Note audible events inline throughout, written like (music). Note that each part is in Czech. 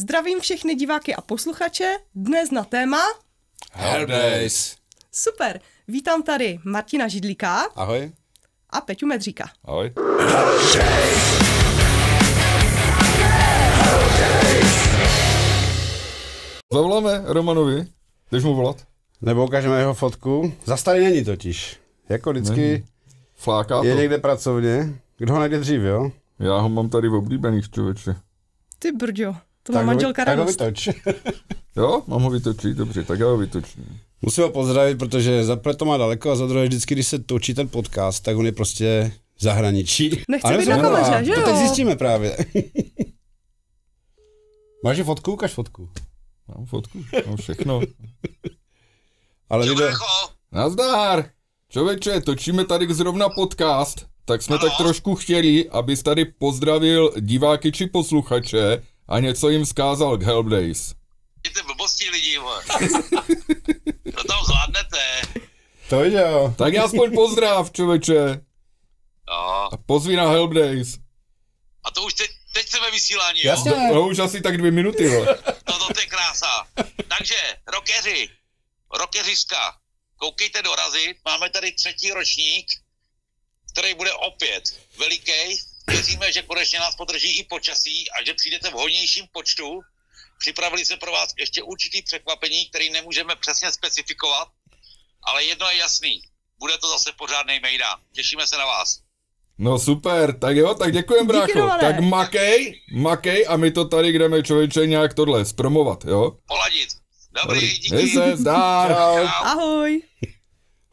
Zdravím všechny diváky a posluchače. Dnes na téma... Hellblaze. Super. Vítám tady Martina Židlíka. Ahoj. A Peťu Medříka. Ahoj. Zavoláme Romanovi. Jdeš mu volat? Nebo ukážeme jeho fotku. Zas tady není totiž. Jako vždycky... Není. Fláká to. Je někde pracovně. Kdo ho najde dřív, jo? Já ho mám tady v oblíbených, člověče. Ty brďo. To má tak manželka ho, tak ho vytoč. (laughs) jo, mám ho vytočit, dobře, tak já ho vytočím. Musím ho pozdravit, protože za to má daleko a za druhé vždycky, když se točí ten podcast, tak on je prostě v zahraničí. Nechce být na kameře, že jo? To teď zjistíme právě. (laughs) Máš fotku? Ukaž fotku. Mám fotku, mám všechno. (laughs) Ale video... Nazdár! Čověče, točíme tady zrovna podcast, tak jsme ano. tak trošku chtěli, abys tady pozdravil diváky či posluchače a něco jim vzkázal k Hellblaze. Jděte blbosti lidi, vole. to (laughs) tam zvládnete. To jo. Tak já aspoň pozdrav, člověče. No. A pozví na Hellblaze. A to už teď, teď se ve vysílání, jo? No, už asi tak dvě minuty, jo. No, to, to je krása. Takže, rokeři, rokeřiska, koukejte dorazit, máme tady třetí ročník, který bude opět veliký, Věříme, že konečně nás podrží i počasí a že přijdete v hodnějším počtu. Připravili se pro vás ještě určitý překvapení, který nemůžeme přesně specifikovat, ale jedno je jasný. Bude to zase pořádný mejda. Těšíme se na vás. No super, tak jo, tak děkujem, brácho. Tak makej, makej a my to tady jdeme člověče nějak tohle zpromovat, jo? Poladit. Dobrý, díky. Hej se, zdar. Ahoj.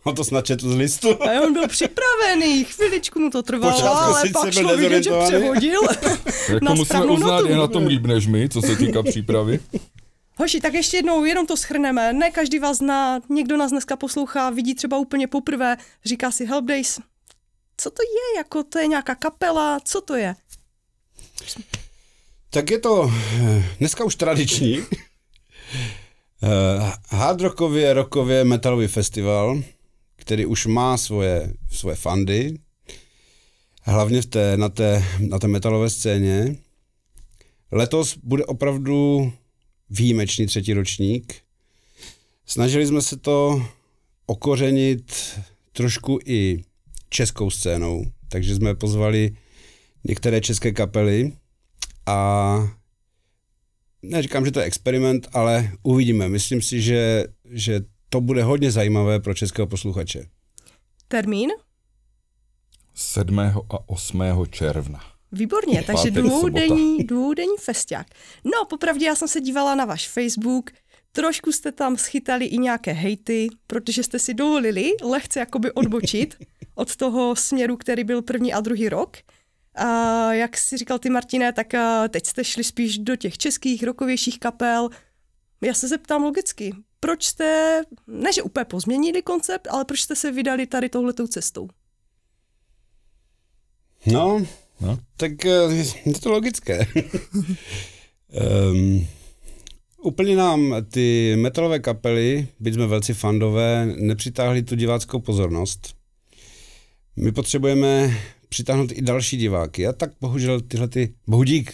On to snad četl z listu. A on byl připravený, chviličku mu to trvalo, Počátku ale pak šlo vidět, že přehodil (laughs) jako musíme uznat, je na tom líp než my, co se týká přípravy. Hoši, tak ještě jednou, jenom to schrneme. Ne každý vás zná, někdo nás dneska poslouchá, vidí třeba úplně poprvé, říká si Help Days. Co to je? Jako to je nějaká kapela? Co to je? Tak je to eh, dneska už tradiční. (laughs) Eh, hard rockově, rockově, metalový festival který už má svoje, svoje fandy, hlavně v té, na, té, na té metalové scéně. Letos bude opravdu výjimečný třetí ročník. Snažili jsme se to okořenit trošku i českou scénou, takže jsme pozvali některé české kapely a neříkám, že to je experiment, ale uvidíme. Myslím si, že, že to bude hodně zajímavé pro českého posluchače. Termín? 7. a 8. června. Výborně, takže dvoudenní, dvoudenní festiák. No, popravdě já jsem se dívala na váš Facebook, trošku jste tam schytali i nějaké hejty, protože jste si dovolili lehce jakoby odbočit (laughs) od toho směru, který byl první a druhý rok. A jak si říkal ty, Martine, tak eh, teď jste šli spíš do těch českých rokovějších kapel. Já se zeptám logicky, proč jste, ne že úplně pozměnili koncept, ale proč jste se vydali tady touhletou cestou? No, no. tak eh, je to logické. um, (laughs) úplně nám ty metalové kapely, byť jsme velcí fandové, nepřitáhly tu diváckou pozornost. My potřebujeme přitáhnout i další diváky. A tak bohužel tyhle ty, bohudík,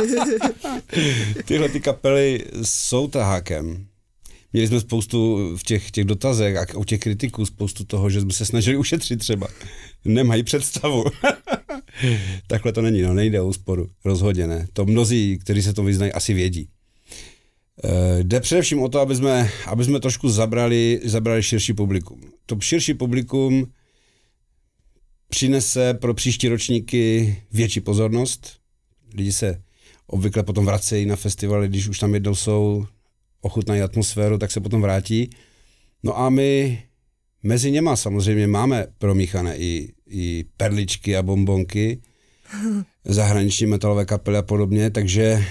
(laughs) (laughs) tyhle ty kapely jsou tahákem. Měli jsme spoustu v těch, těch dotazech a u těch kritiků spoustu toho, že jsme se snažili ušetřit třeba. Nemají představu. (laughs) Takhle to není, no nejde o úsporu, rozhodně ne. To mnozí, kteří se to vyznají, asi vědí. E, jde především o to, aby jsme, aby jsme trošku zabrali, zabrali širší publikum. To širší publikum přinese pro příští ročníky větší pozornost. Lidi se obvykle potom vracejí na festivaly, když už tam jednou jsou, ochutnají atmosféru, tak se potom vrátí. No a my mezi něma samozřejmě máme promíchané i, i perličky a bombonky, (laughs) zahraniční metalové kapely a podobně, takže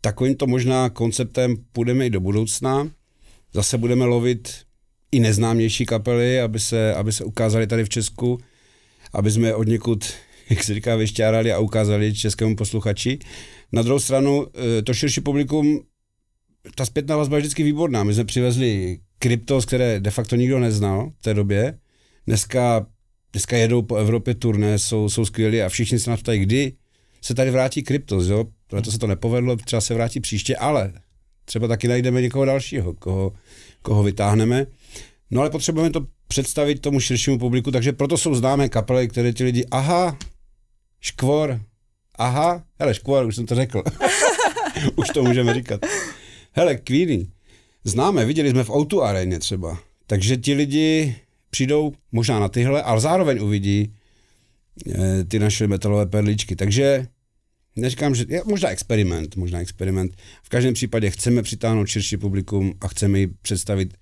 takovýmto možná konceptem půjdeme i do budoucna. Zase budeme lovit i neznámější kapely, aby se, aby se ukázali tady v Česku, aby jsme od někud, (laughs) jak se říká, vyšťárali a ukázali českému posluchači. Na druhou stranu, eh, to širší publikum ta zpětná vazba je vždycky výborná. My jsme přivezli kryptos, které de facto nikdo neznal v té době. Dneska, dneska jedou po Evropě turné, jsou, jsou skvělí a všichni se nás ptají, kdy se tady vrátí kryptos, jo? Proto se to nepovedlo, třeba se vrátí příště, ale třeba taky najdeme někoho dalšího, koho, koho vytáhneme. No ale potřebujeme to představit tomu širšímu publiku, takže proto jsou známé kapely, které ti lidi, aha, škvor, aha, hele, škvor, už jsem to řekl. (laughs) už to můžeme říkat hele, kvíry, známe, viděli jsme v autu aréně třeba, takže ti lidi přijdou možná na tyhle, ale zároveň uvidí e, ty naše metalové perličky. Takže neříkám, že je možná experiment, možná experiment. V každém případě chceme přitáhnout širší publikum a chceme jí představit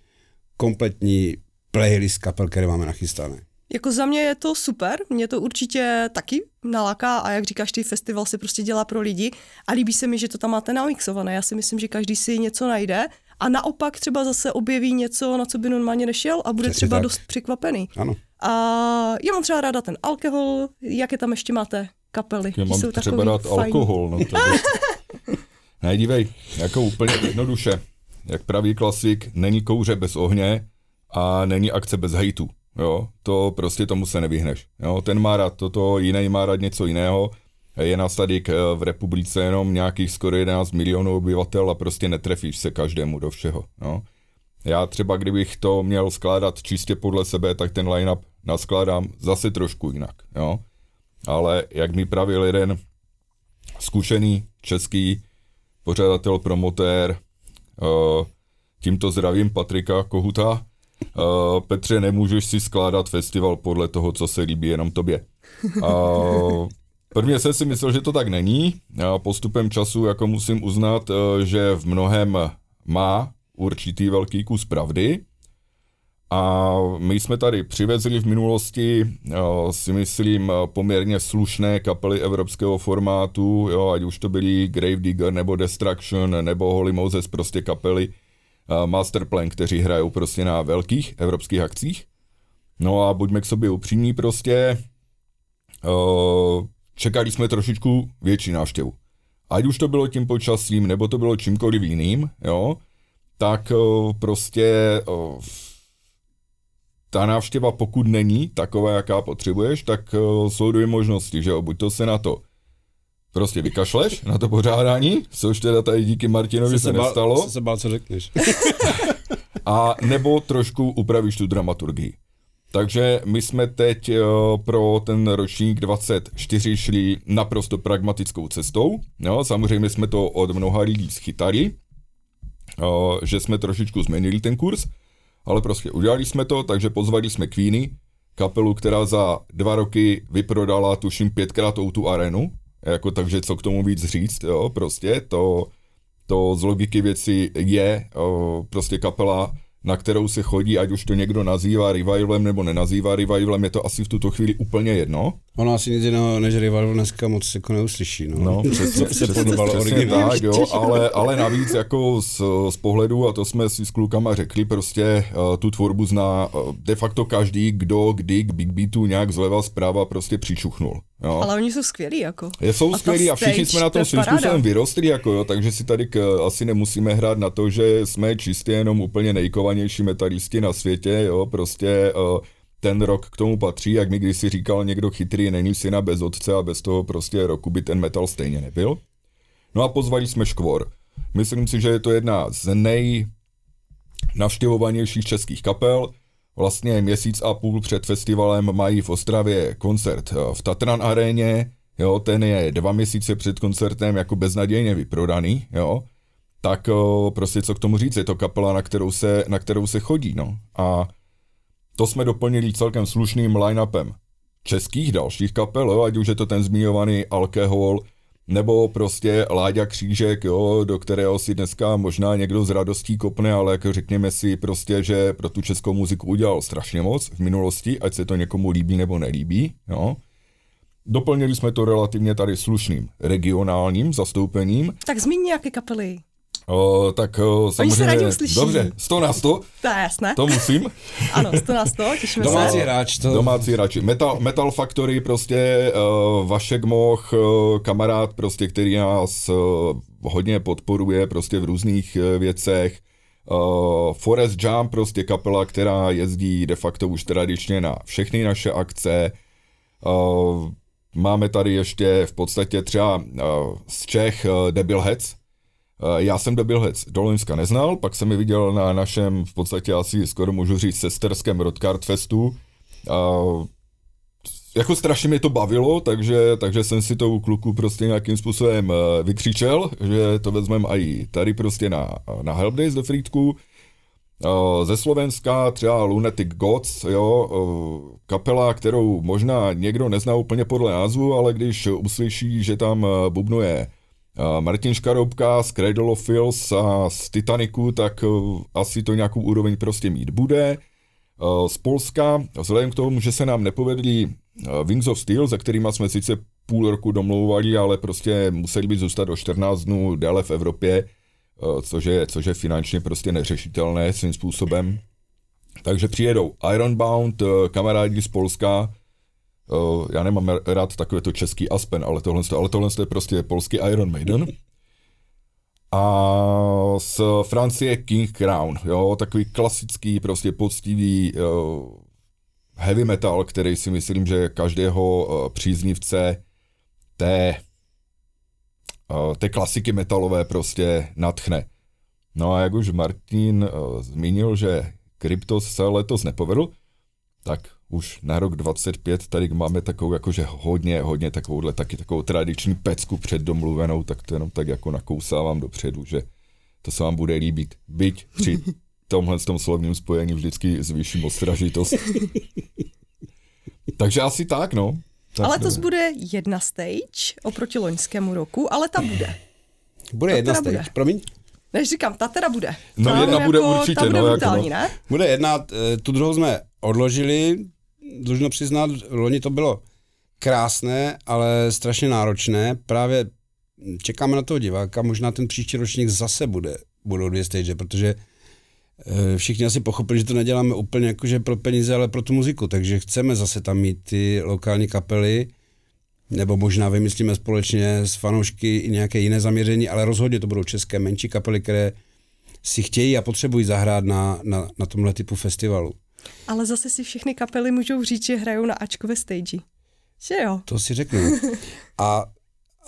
kompletní playlist kapel, které máme nachystané. Jako za mě je to super, mě to určitě taky naláká a jak říkáš, ty festival se prostě dělá pro lidi a líbí se mi, že to tam máte namixované. Já si myslím, že každý si něco najde a naopak třeba zase objeví něco, na co by normálně nešel a bude Přesně třeba tak. dost překvapený. Ano. A já mám třeba ráda ten alkohol, jaké tam ještě máte kapely? Já mám jsou třeba rád alkohol. No to (laughs) ne, dívej, jako úplně jednoduše. Jak pravý klasik, není kouře bez ohně a není akce bez hejtu. Jo, to prostě tomu se nevyhneš. Jo, ten má rád toto, jiný má rád něco jiného. Je nás tady eh, v republice jenom nějakých skoro 11 milionů obyvatel a prostě netrefíš se každému do všeho. Jo. Já třeba kdybych to měl skládat čistě podle sebe, tak ten line-up naskládám zase trošku jinak. Jo. Ale jak mi pravil jeden zkušený český pořadatel, promotér, eh, tímto zdravím Patrika Kohuta, Eh, Petře, nemůžeš si skládat festival podle toho, co se líbí jenom tobě. A eh, Prvně jsem si myslel, že to tak není. A postupem času jako musím uznat, eh, že v mnohem má určitý velký kus pravdy. A my jsme tady přivezli v minulosti, si myslím, poměrně slušné kapely evropského formátu, jo, ať už to byly Grave Digger nebo Destruction nebo Holy Moses, prostě kapely, masterplan, kteří hrajou prostě na velkých evropských akcích. No a buďme k sobě upřímní prostě, čekali jsme trošičku větší návštěvu. Ať už to bylo tím počasím, nebo to bylo čímkoliv jiným, jo, tak e, prostě e, ta návštěva, pokud není taková, jaká potřebuješ, tak e, jsou dvě možnosti, že jo, buď to se na to prostě vykašleš na to pořádání, což teda tady díky Martinovi se, se bál, nestalo. Se se bál, co řekneš. (laughs) a nebo trošku upravíš tu dramaturgii. Takže my jsme teď eh, pro ten ročník 24 šli naprosto pragmatickou cestou. Jo, no, samozřejmě jsme to od mnoha lidí schytali, eh, že jsme trošičku změnili ten kurz, ale prostě udělali jsme to, takže pozvali jsme Queeny, kapelu, která za dva roky vyprodala tuším pětkrát tu arenu, jako, takže co k tomu víc říct, jo, prostě to, to z logiky věci je o, prostě kapela na kterou se chodí, ať už to někdo nazývá revivalem nebo nenazývá revivalem, je to asi v tuto chvíli úplně jedno. Ono asi nic jiného než revival dneska moc jako neuslyší. No, no (laughs) přesně, se přesně, přesně tak, jo, ale, ale navíc jako z, z pohledu, a to jsme si s klukama řekli, prostě uh, tu tvorbu zná uh, de facto každý, kdo kdy k Big Beatu nějak zleva zpráva prostě přičuchnul. Jo. Ale oni jsou skvělí jako. Je, jsou a skvělí a všichni jsme na tom to svým způsobem vyrostli, jako jo, takže si tady k, asi nemusíme hrát na to, že jsme čistě jenom úplně nejkovaní nejpopulárnější metalisti na světě, jo, prostě eh, ten rok k tomu patří, jak mi když si říkal někdo chytrý, není syna bez otce a bez toho prostě roku by ten metal stejně nebyl. No a pozvali jsme Škvor. Myslím si, že je to jedna z nej navštěvovanějších českých kapel. Vlastně měsíc a půl před festivalem mají v Ostravě koncert eh, v Tatran aréně, jo, ten je dva měsíce před koncertem jako beznadějně vyprodaný, jo tak eh, prostě co k tomu říct, je to kapela, na kterou se, na kterou se chodí, no. A to jsme doplnili celkem slušným line-upem českých dalších kapel, jo, ať už je to ten zmiňovaný alkohol, nebo prostě Láďa Křížek, jo, do kterého si dneska možná někdo z radostí kopne, ale jako řekněme si prostě, že pro tu českou muziku udělal strašně moc v minulosti, ať se to někomu líbí nebo nelíbí. Jo. Doplnili jsme to relativně tady slušným regionálním zastoupením. Tak zmíní nějaké kapely. O, tak o, samozřejmě... Oni se uslyší. Dobře, 100 na 100. To je jasné. To musím. (laughs) ano, 100 na 100, těšíme Domácí se. Domácí hráč. To... Domácí hráč. Metal, Metal Factory prostě, uh, Vašek Moch, uh, kamarád prostě, který nás uh, hodně podporuje prostě v různých uh, věcech. Uh, Forest Jump, prostě kapela, která jezdí de facto už tradičně na všechny naše akce. Uh, máme tady ještě v podstatě třeba uh, z Čech uh, Debilheads, Eh, já jsem Debilhec do Loňska neznal, pak jsem mi viděl na našem, v podstatě asi skoro můžu říct, sesterském Rodkart Festu. A jako strašně mě to bavilo, takže, takže jsem si to u kluku prostě nějakým způsobem eh, vykřičel, že to vezmeme i tady prostě na, na Helpdays do Frýdku. Eh, ze Slovenska třeba Lunatic Gods, jo, kapela, kterou možná někdo nezná úplně podle názvu, ale když uslyší, že tam bubnuje Martin Škaroubka z Cradle of Filth a z Titaniku, tak e, asi to nějakou úroveň prostě mít bude. E, z Polska, vzhledem k tomu, že se nám nepovedli e, Wings of Steel, za kterými jsme sice půl roku domlouvali, ale prostě museli být zůstat o 14 dnů déle v Evropě, což je, což je finančně prostě neřešitelné svým způsobem. Takže přijedou Ironbound, kamarádi z Polska, Eh, já nemám rád takové to český Aspen, ale tohle, ale tohle je prostě polský Iron Maiden. A z Francie King Crown, jo, takový klasický, prostě poctivý uh, heavy metal, který si myslím, že každého uh, příznivce té, uh, té klasiky metalové prostě natchne. No a jak už Martin uh, zmínil, že Kryptos se letos nepovedl, tak už na rok 25 tady máme takovou jakože hodně, hodně takovouhle taky takovou tradiční pecku předdomluvenou, tak to jenom tak jako nakousávám dopředu, že to se vám bude líbit. Byť při (laughs) tomhle tom slovním spojení vždycky zvýším ostražitost. Takže asi tak, no. Tak ale to no. bude jedna stage oproti loňskému roku, ale ta bude. Bude ta jedna stage, bude. promiň. Než říkám, ta teda bude. No ta jedna bude jako, určitě. Ta bude no, jako brutální, jako, no. ne? Bude jedna, eh, tu druhou jsme odložili, dlužno přiznat, loni to bylo krásné, ale strašně náročné. Právě čekáme na toho diváka, možná ten příští ročník zase bude, budou dvě stage, protože eh, všichni asi pochopili, že to neděláme úplně jakože pro peníze, ale pro tu muziku, takže chceme zase tam mít ty lokální kapely, nebo možná vymyslíme společně s fanoušky i nějaké jiné zaměření, ale rozhodně to budou české menší kapely, které si chtějí a potřebují zahrát na, na, na tomhle typu festivalu. Ale zase si všechny kapely můžou říct, že hrajou na Ačkové stage. Že jo? To si řeknu. A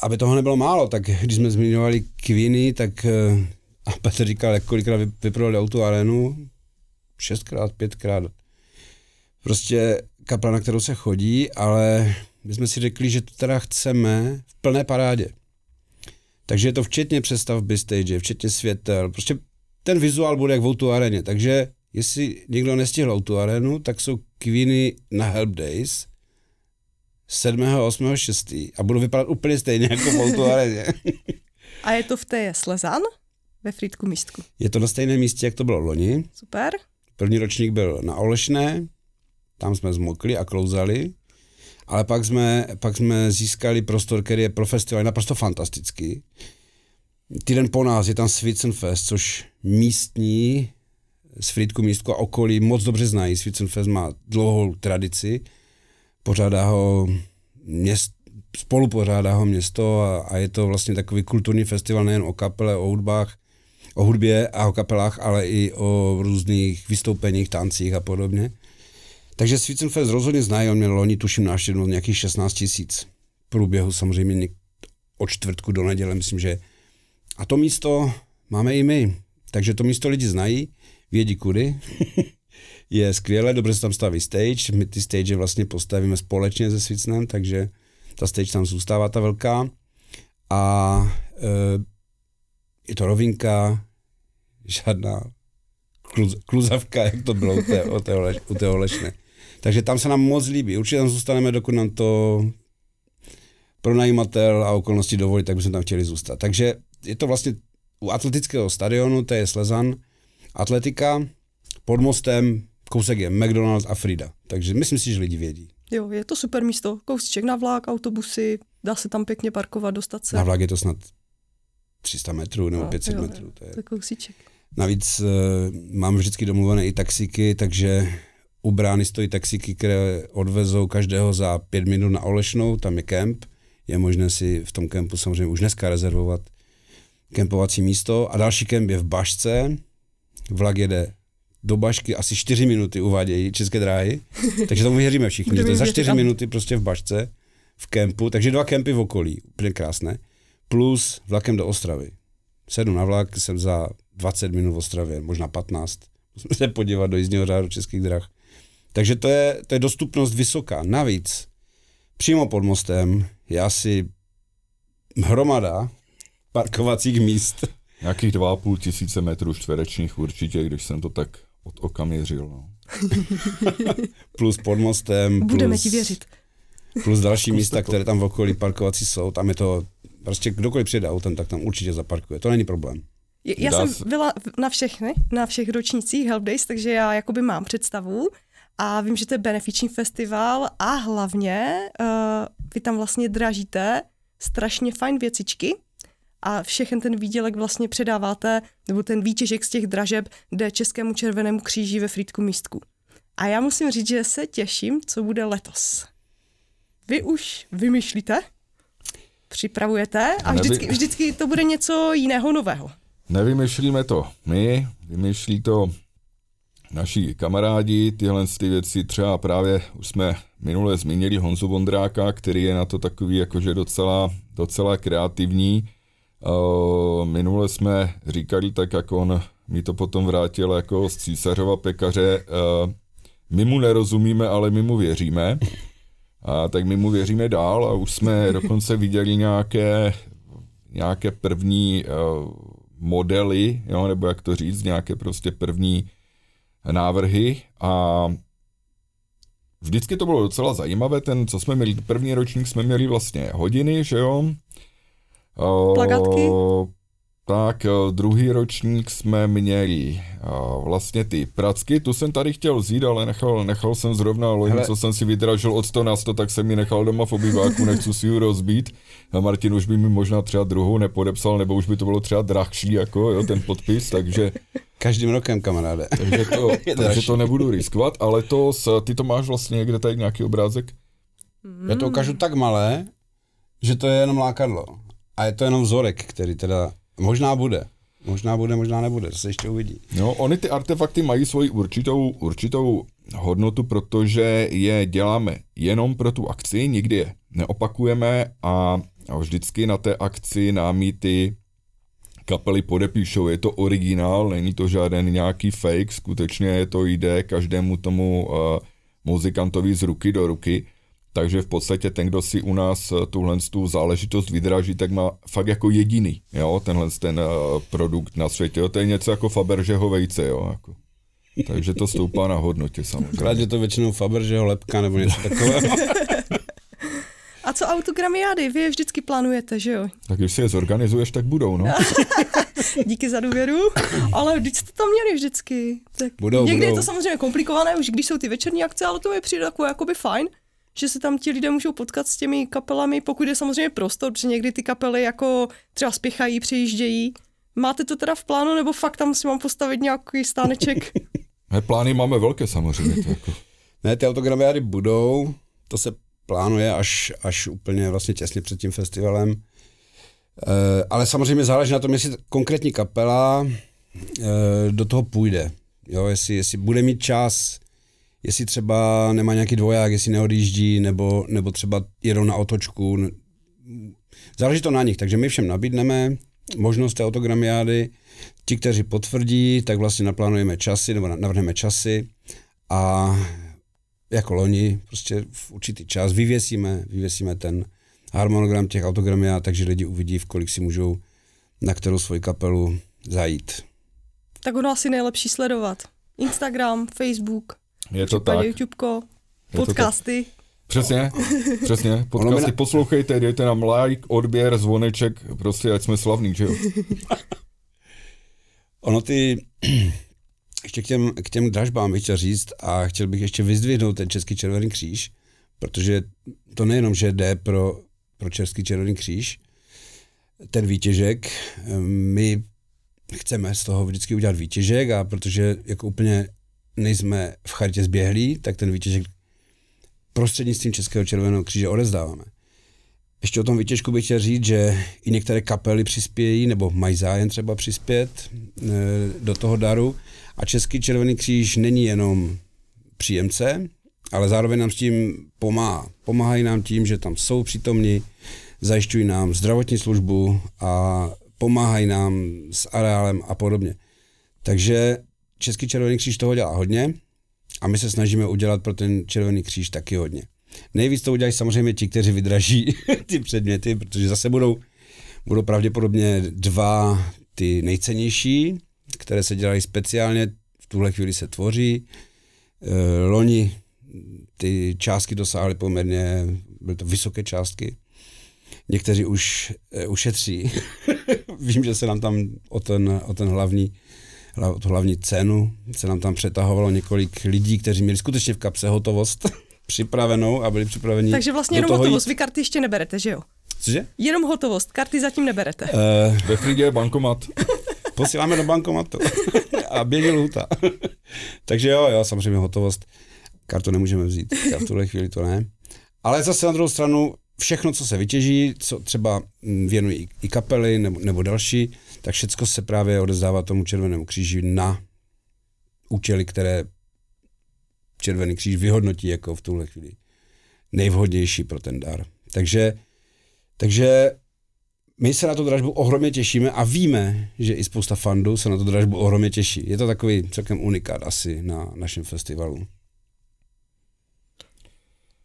aby toho nebylo málo, tak když jsme zmiňovali kviny, tak eh, a Petr říkal, jak kolikrát vyprodali auto arenu, šestkrát, pětkrát. Prostě kapela, na kterou se chodí, ale my jsme si řekli, že to teda chceme v plné parádě. Takže je to včetně přestavby stage, včetně světel, prostě ten vizuál bude jak v Outu areně, takže Jestli někdo nestihl tu arenu, tak jsou kvíny na Help Days 7. 8. 6. a budou vypadat úplně stejně jako v tu areně. (laughs) a je to v té Slezan Ve Frýdku místku. Je to na stejném místě, jak to bylo loni. Super. První ročník byl na Olešné, tam jsme zmokli a klouzali, ale pak jsme, pak jsme získali prostor, který je pro festival naprosto fantastický. Týden po nás je tam Switzenfest, Fest, což místní Frýdku místku a okolí moc dobře znají. Svícenfest má dlouhou tradici, pořádá ho měst, spolu pořádá ho město a, a je to vlastně takový kulturní festival nejen o kapele, o hudbách, o hudbě a o kapelách, ale i o různých vystoupeních, tancích a podobně. Takže Svícenfest rozhodně znají, on měl loni tuším návštěvnost nějakých 16 tisíc. V průběhu samozřejmě od čtvrtku do neděle, myslím, že. A to místo máme i my, takže to místo lidi znají vědí kudy. je skvěle, dobře se tam staví stage, my ty stage vlastně postavíme společně se Svicnem, takže ta stage tam zůstává ta velká. A e, je to rovinka, žádná kluz, kluzavka, jak to bylo u té, u, té Oleš, u té Olešny. Takže tam se nám moc líbí. Určitě tam zůstaneme, dokud nám to pronajímatel a okolnosti dovolí, tak bychom tam chtěli zůstat. Takže je to vlastně u atletického stadionu, to je Slezan, atletika, pod mostem, kousek je McDonald's a Frida. Takže myslím si, že lidi vědí. Jo, je to super místo. Kousíček na vlák, autobusy, dá se tam pěkně parkovat, dostat se. Na vlák je to snad 300 metrů nebo a, 500 jo, metrů. To je, to kousíček. Navíc uh, mám vždycky domluvené i taxíky, takže u brány stojí taxíky, které odvezou každého za pět minut na Olešnou, tam je kemp. Je možné si v tom kempu samozřejmě už dneska rezervovat kempovací místo. A další kemp je v Bašce, vlak jede do Bašky asi 4 minuty uvádějí České dráhy, takže tomu věříme všichni. to je za 4 minuty prostě v Bašce, v kempu, takže dva kempy v okolí, úplně krásné, plus vlakem do Ostravy. Sedu na vlak, jsem za 20 minut v Ostravě, možná 15. Musím se podívat do jízdního řádu Českých drah. Takže to je, to je dostupnost vysoká. Navíc přímo pod mostem je asi hromada parkovacích míst. Nějakých 2,5 tisíce metrů čtverečních určitě, když jsem to tak od oka měřil. No. (laughs) plus pod mostem. Plus, ti věřit. Plus další Kus místa, to. které tam v okolí parkovací jsou. Tam je to, prostě kdokoliv přijede autem, tak tam určitě zaparkuje. To není problém. Já Dá jsem se... byla na všech, ne? na všech ročnících Help Days, takže já jakoby mám představu a vím, že to je benefiční festival a hlavně uh, vy tam vlastně dražíte strašně fajn věcičky, a všechen ten výdělek vlastně předáváte, nebo ten výtěžek z těch dražeb jde Českému červenému kříži ve Frýdku místku. A já musím říct, že se těším, co bude letos. Vy už vymýšlíte, Připravujete? A vždycky, vždycky to bude něco jiného, nového. Nevymýšlíme to my, vymýšlí to naši kamarádi, tyhle ty věci třeba právě už jsme minule zmínili Honzu Vondráka, který je na to takový jakože docela, docela kreativní Minule jsme říkali tak, jak on mi to potom vrátil jako z císařova pekaře. My mu nerozumíme, ale my mu věříme. A tak my mu věříme dál a už jsme (laughs) dokonce viděli nějaké, nějaké první modely, jo, nebo jak to říct, nějaké prostě první návrhy a vždycky to bylo docela zajímavé, ten, co jsme měli, první ročník jsme měli vlastně hodiny, že jo, Plagátky? Tak druhý ročník jsme měli vlastně ty pracky, tu jsem tady chtěl vzít, ale nechal, nechal jsem zrovna lohy, Hele. co jsem si vydražil od 100 na 100, tak jsem ji nechal doma v obýváku, nechci si ji rozbít. A Martin už by mi možná třeba druhou nepodepsal, nebo už by to bylo třeba drahší, jako jo, ten podpis, takže... Každým rokem, kamaráde. Takže to, (laughs) takže to nebudu riskovat, ale to, s, ty to máš vlastně někde tady nějaký obrázek? Mm. Já to ukážu tak malé, že to je jenom lákadlo a je to jenom vzorek, který teda možná bude. Možná bude, možná nebude, to se ještě uvidí. No, oni ty artefakty mají svoji určitou, určitou hodnotu, protože je děláme jenom pro tu akci, nikdy je neopakujeme a, a vždycky na té akci nám ji ty kapely podepíšou. Je to originál, není to žádný nějaký fake, skutečně je to jde každému tomu uh, muzikantovi z ruky do ruky takže v podstatě ten, kdo si u nás eh, tuhle tu záležitost vydraží, tak má fakt jako jediný, jo, tenhle ten eh, produkt na světě, jo, to je něco jako Faberžeho vejce, jo, jako. Takže to stoupá na hodnotě samozřejmě. Krát je to většinou Faberžeho lepka nebo něco takového. A co autogramiády? Vy je vždycky plánujete, že jo? Tak když si je zorganizuješ, tak budou, no. (laughs) Díky za důvěru, ale vždyť jste to měli vždycky. Tak budou, někdy budou. je to samozřejmě komplikované, už když jsou ty večerní akce, ale to mi přijde takové jakoby fajn že se tam ti lidé můžou potkat s těmi kapelami, pokud je samozřejmě prostor, protože někdy ty kapely jako třeba spěchají, přejíždějí. Máte to teda v plánu, nebo fakt tam si mám postavit nějaký stáneček? (laughs) Ne, plány máme velké samozřejmě. To jako. (laughs) ne, ty autogramiády budou, to se plánuje až, až úplně vlastně těsně před tím festivalem. E, ale samozřejmě záleží na tom, jestli konkrétní kapela e, do toho půjde. Jo, jestli, jestli bude mít čas jestli třeba nemá nějaký dvoják, jestli neodjíždí, nebo, nebo třeba jedou na otočku. Záleží to na nich, takže my všem nabídneme možnost té autogramiády. Ti, kteří potvrdí, tak vlastně naplánujeme časy, nebo navrhneme časy a jako loni, prostě v určitý čas vyvěsíme, vyvěsíme ten harmonogram těch autogramiád, takže lidi uvidí, v kolik si můžou na kterou svoji kapelu zajít. Tak ono asi nejlepší sledovat. Instagram, Facebook, je to tak. YouTubeko, podcasty. Přesně, přesně. Podcasty na... poslouchejte, dejte nám like, odběr, zvoneček, prostě ať jsme slavní, že jo? (laughs) ono ty, (clears throat) ještě k těm, k těm dražbám bych chtěl říct a chtěl bych ještě vyzdvihnout ten Český červený kříž, protože to nejenom, že jde pro, pro Český červený kříž, ten výtěžek, eh, my chceme z toho vždycky udělat výtěžek a protože jako úplně nejsme v chartě zběhlí, tak ten výtěžek prostřednictvím Českého červeného kříže odezdáváme. Ještě o tom výtěžku bych chtěl říct, že i některé kapely přispějí, nebo mají zájem třeba přispět eh, do toho daru. A Český červený kříž není jenom příjemce, ale zároveň nám s tím pomáhá. Pomáhají nám tím, že tam jsou přítomni, zajišťují nám zdravotní službu a pomáhají nám s areálem a podobně. Takže Český červený kříž toho dělá hodně a my se snažíme udělat pro ten červený kříž taky hodně. Nejvíc to udělají samozřejmě ti, kteří vydraží (laughs) ty předměty, protože zase budou, budou pravděpodobně dva ty nejcennější, které se dělají speciálně, v tuhle chvíli se tvoří. E, loni ty částky dosáhly poměrně, byly to vysoké částky. Někteří už e, ušetří. (laughs) Vím, že se nám tam o ten, o ten hlavní tu hlavní cenu. Se nám tam přetahovalo několik lidí, kteří měli skutečně v kapse hotovost (laughs) připravenou a byli připraveni. Takže vlastně jenom hotovost, jít. vy karty ještě neberete, že jo? Cože? Jenom hotovost, karty zatím neberete. Uh, Ve Frigě je bankomat. (laughs) Posíláme do bankomatu (laughs) a běží lhuta. Takže jo, jo, samozřejmě hotovost. Kartu nemůžeme vzít, v tuhle chvíli to ne. Ale zase na druhou stranu, všechno, co se vytěží, co třeba mm, věnují i kapely nebo, nebo další, tak všechno se právě odezdává tomu Červenému kříži na účely, které Červený kříž vyhodnotí jako v tuhle chvíli nejvhodnější pro ten dar. Takže, takže my se na tu dražbu ohromně těšíme a víme, že i spousta fandů se na tu dražbu ohromně těší. Je to takový celkem unikát asi na našem festivalu.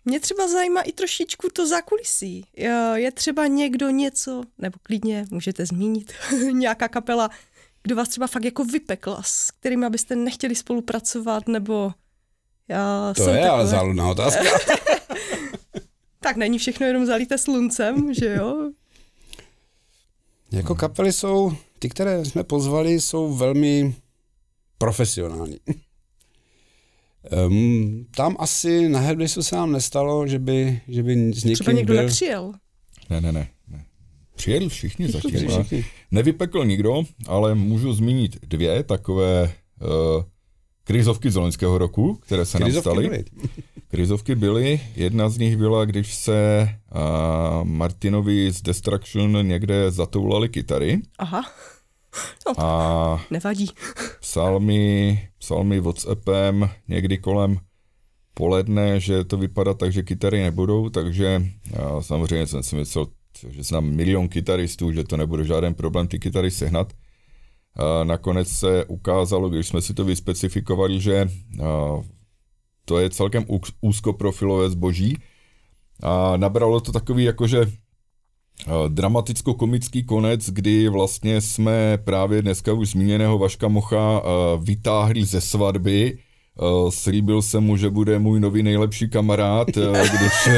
Mě třeba zajímá i trošičku to zákulisí. Eh, je třeba někdo něco, nebo klidně můžete zmínit, (laughs) nějaká kapela, kdo vás třeba fakt jako vypekla, s kterým byste nechtěli spolupracovat, nebo já eh, To jsem je ale záludná otázka. (laughs) tak není všechno jenom zalité sluncem, že jo? Jako kapely jsou, ty, které jsme pozvali, jsou velmi profesionální. Um, tam asi na Herbisu se nám nestalo, že by, že by s někým Třeba někdo byl... nepřijel. Ne, ne, ne. ne. Přijeli všichni zatím. všichni. Nevypekl nikdo, ale můžu zmínit dvě takové uh, krizovky z loňského roku, které se krizovky nám staly. Byly. (laughs) Krizovky byly. Jedna z nich byla, když se uh, Martinovi z Destruction někde zatoulali kytary. Aha. No, a nevadí. Psalmy, psalmy Whatsappem někdy kolem poledne, že to vypadá tak, že kytary nebudou, takže já samozřejmě jsem si myslel, že znám milion kytaristů, že to nebude žádný problém ty kytary sehnat. A nakonec se ukázalo, když jsme si to vyspecifikovali, že to je celkem úzkoprofilové zboží a nabralo to takový jakože Eh, dramaticko-komický konec, kdy vlastně jsme právě dneska už zmíněného Vaška Mocha eh, vytáhli ze svatby. Eh, slíbil jsem mu, že bude můj nový nejlepší kamarád, když,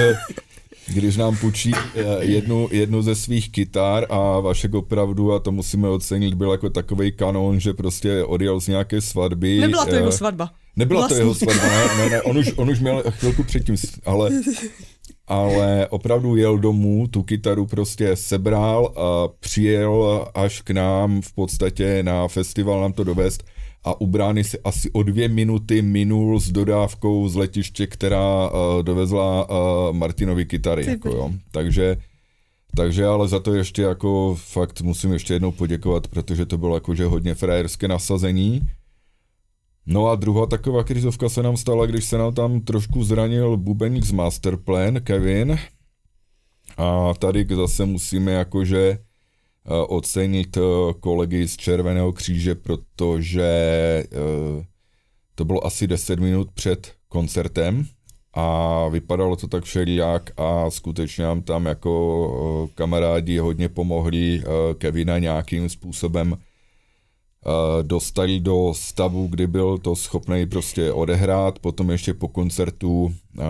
když nám půjčí jednu, jednu ze svých kytar a Vašek opravdu, a to musíme ocenit, byl jako takový kanon, že prostě odjel z nějaké svatby. Nebyla to jeho svatba. Nebyla vlastně. to jeho svatba, ne, ne, ne, on už, on už měl chvilku předtím, ale (laughs) ale opravdu jel domů, tu kytaru prostě sebral a přijel až k nám v podstatě na festival nám to dovést a u brány si asi o dvě minuty minul s dodávkou z letiště, která uh, dovezla uh, Martinovi kytary. Jako, jo. Takže, takže ale za to ještě jako fakt musím ještě jednou poděkovat, protože to bylo jakože hodně frajerské nasazení. No a druhá taková krizovka se nám stala, když se nám tam trošku zranil bubeník z Masterplan, Kevin. A tady zase musíme jakože eh, ocenit eh, kolegy z Červeného kříže, protože eh, to bylo asi 10 minut před koncertem a vypadalo to tak všelijak a skutečně nám tam jako kamarádi hodně pomohli Kevina nějakým způsobem Eh, dostali do stavu, kdy byl to schopný prostě odehrát, potom ještě po koncertu eh,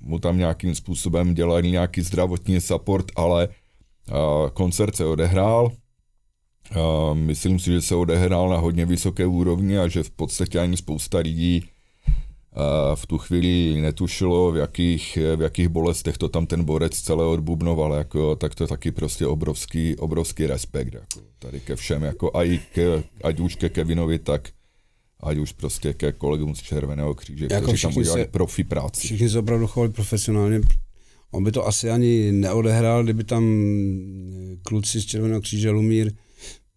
mu tam nějakým způsobem dělali nějaký zdravotní support, ale eh, koncert se odehrál, myslím si, že se odehrál na hodně vysoké úrovni a že v podstatě ani spousta lidí v tu chvíli netušilo, v jakých, v jakých bolestech to tam ten borec celé odbubnoval, jako, tak to taky prostě obrovský, obrovský respekt jako, tady ke všem, jako, a i ke, ať už ke Kevinovi, tak ať už prostě ke kolegům z Červeného kříže, jako kteří tam udělali se, profi práci. Všichni se opravdu chovali profesionálně. On by to asi ani neodehrál, kdyby tam eh, kluci z Červeného kříže Lumír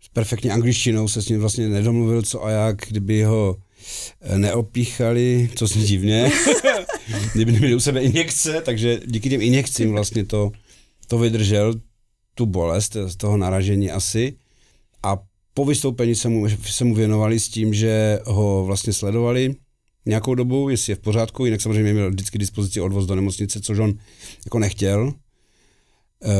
s perfektní angličtinou se s ním vlastně nedomluvil co a jak, kdyby ho neopíchali, co si divně, (laughs) kdyby neměli u sebe injekce, takže díky těm injekcím vlastně to, to vydržel, tu bolest z toho naražení asi. A po vystoupení se mu, se mu věnovali s tím, že ho vlastně sledovali nějakou dobu, jestli je v pořádku, jinak samozřejmě měl vždycky dispozici odvoz do nemocnice, což on jako nechtěl. E,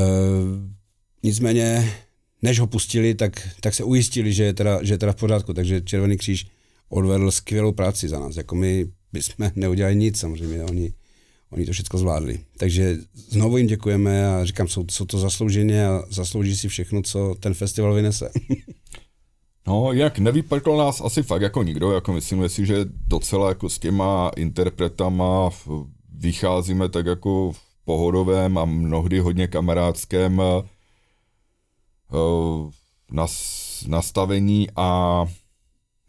nicméně, než ho pustili, tak, tak se ujistili, že je, teda, že je teda v pořádku, takže Červený kříž odvedl skvělou práci za nás. Jako my bychom (laughs) neudělali nic samozřejmě, oni, oni to všechno zvládli. Takže znovu jim děkujeme a říkám, jsou, jsou to zaslouženě a zaslouží si všechno, co ten festival vynese. (laughs) No, jak nevypekl nás asi fakt jako nikdo, jako myslím si, že docela jako s těma interpretama vycházíme tak jako v pohodovém a mnohdy hodně kamarádském uh, nas, nastavení a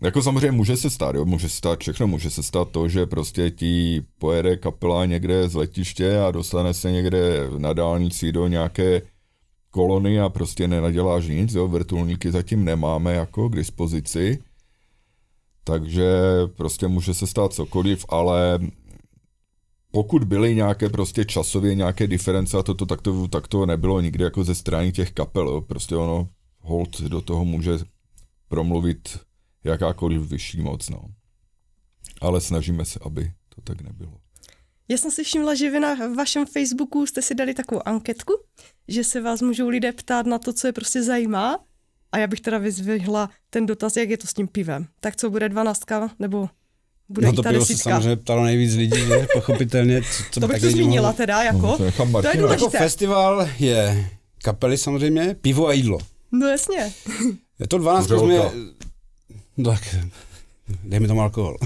jako samozřejmě může se stát, jo, může se stát všechno, může se stát to, že prostě ti pojede kapela někde z letiště a dostane se někde na dálnici do nějaké kolony a prostě nenaděláš nic, jo, vrtulníky zatím nemáme jako k dispozici, takže prostě může se stát cokoliv, ale pokud byly nějaké prostě časově nějaké diference a toto, tak to, tak to nebylo nikdy jako ze strany těch kapel, jo. prostě ono hold do toho může promluvit jakákoliv vyšší moc. No. Ale snažíme se, aby to tak nebylo. Já jsem si všimla, že vy na vašem Facebooku jste si dali takovou anketku, že se vás můžou lidé ptát na to, co je prostě zajímá. A já bych teda vyzvihla ten dotaz, jak je to s tím pivem. Tak co bude dvanáctka nebo bude no to pivo se samozřejmě ptalo nejvíc lidí, ne? (laughs) pochopitelně. Co, co to bych to zmínila teda, no, jako. No, to, je to je no, jako důležité. Jako festival je kapely samozřejmě, pivo a jídlo. No jasně. Je to 12 jsme No tak dej mi tomu alkohol.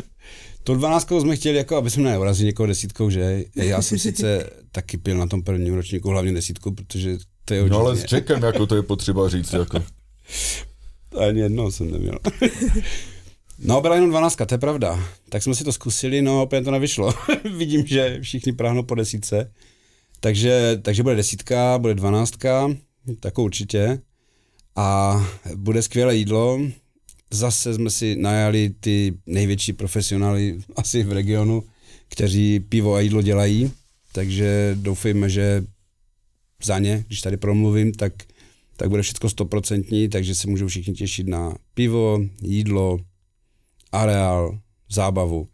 (laughs) to 12 jsme chtěli, jako, aby jsme neurazili někoho desítkou, že? Já jsem sice taky pil na tom prvním ročníku, hlavně desítku, protože to je No ale s Jackem, jako to je potřeba říct, jako. (laughs) Ani jedno, jsem neměl. No, byla jenom 12, to je pravda. Tak jsme si to zkusili, no opět to nevyšlo. (laughs) Vidím, že všichni práhnou po desítce. Takže, takže bude desítka, bude dvanáctka, tak určitě. A bude skvělé jídlo, zase jsme si najali ty největší profesionály (laughs) asi v regionu, kteří pivo a jídlo dělají, takže doufejme, že za ně, když tady promluvím, tak, tak bude všechno stoprocentní, takže se můžou všichni těšit na pivo, jídlo, areál, zábavu.